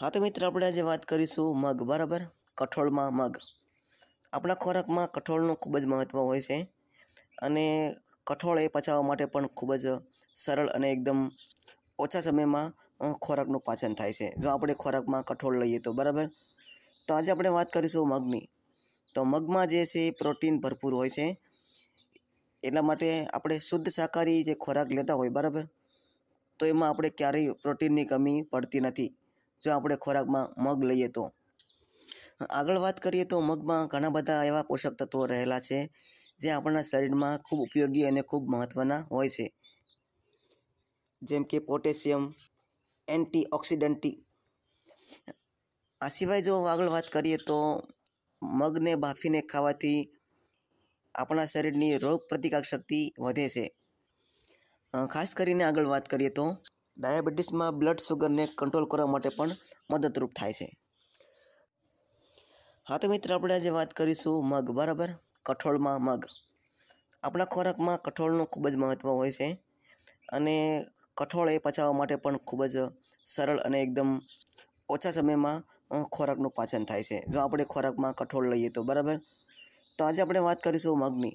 હા તો મિત્ર આપણે આજે વાત કરીશું મગ બરાબર કઠોળમાં મગ આપણા ખોરાકમાં કઠોળનું ખૂબ જ મહત્ત્વ હોય છે અને કઠોળ એ પચાવવા માટે પણ ખૂબ જ સરળ અને એકદમ ઓછા સમયમાં ખોરાકનું પાચન થાય છે જો આપણે ખોરાકમાં કઠોળ લઈએ તો બરાબર તો આજે આપણે વાત કરીશું મગની તો મગમાં જે છે એ પ્રોટીન ભરપૂર હોય છે એટલા માટે આપણે શુદ્ધ શાકાહારી જે ખોરાક લેતા હોય બરાબર તો એમાં આપણે ક્યારેય પ્રોટીનની કમી પડતી નથી જો આપણે ખોરાકમાં મગ લઈએ તો આગળ વાત કરીએ તો મગમાં ઘણા બધા એવા પોષક તત્વો રહેલા છે જે આપણા શરીરમાં ખૂબ ઉપયોગી અને ખૂબ મહત્ત્વના હોય છે જેમ કે પોટેશિયમ એન્ટીઓક્સિડન્ટી આ સિવાય જો આગળ વાત કરીએ તો મગને બાફીને ખાવાથી આપણા શરીરની રોગ પ્રતિકાર શક્તિ વધે છે ખાસ કરીને આગળ વાત કરીએ તો ડાયાબિટીસમાં બ્લડ શુગરને કંટ્રોલ કરવા માટે પણ મદદરૂપ થાય છે હા તો મિત્ર આપણે આજે વાત કરીશું મગ બરાબર કઠોળમાં મગ આપણા ખોરાકમાં કઠોળનું ખૂબ જ મહત્ત્વ હોય છે અને કઠોળ એ પચાવવા માટે પણ ખૂબ જ સરળ અને એકદમ ઓછા સમયમાં ખોરાકનું પાચન થાય છે જો આપણે ખોરાકમાં કઠોળ લઈએ તો બરાબર તો આજે આપણે વાત કરીશું મગની